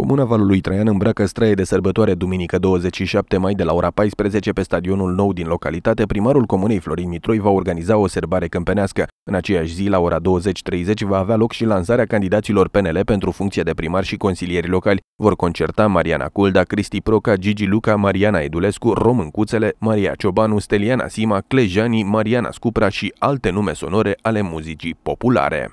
Comuna Valului Traian îmbracă straie de sărbătoare duminică 27 mai de la ora 14 pe stadionul nou din localitate. Primarul Comunei Florin Mitroi va organiza o serbare câmpenească. În aceeași zi, la ora 20.30, va avea loc și lansarea candidaților PNL pentru funcția de primar și consilieri locali. Vor concerta Mariana Culda, Cristi Proca, Gigi Luca, Mariana Edulescu, Român Cuțele, Maria Ciobanu, Steliana Sima, Clejani, Mariana Scupra și alte nume sonore ale muzicii populare.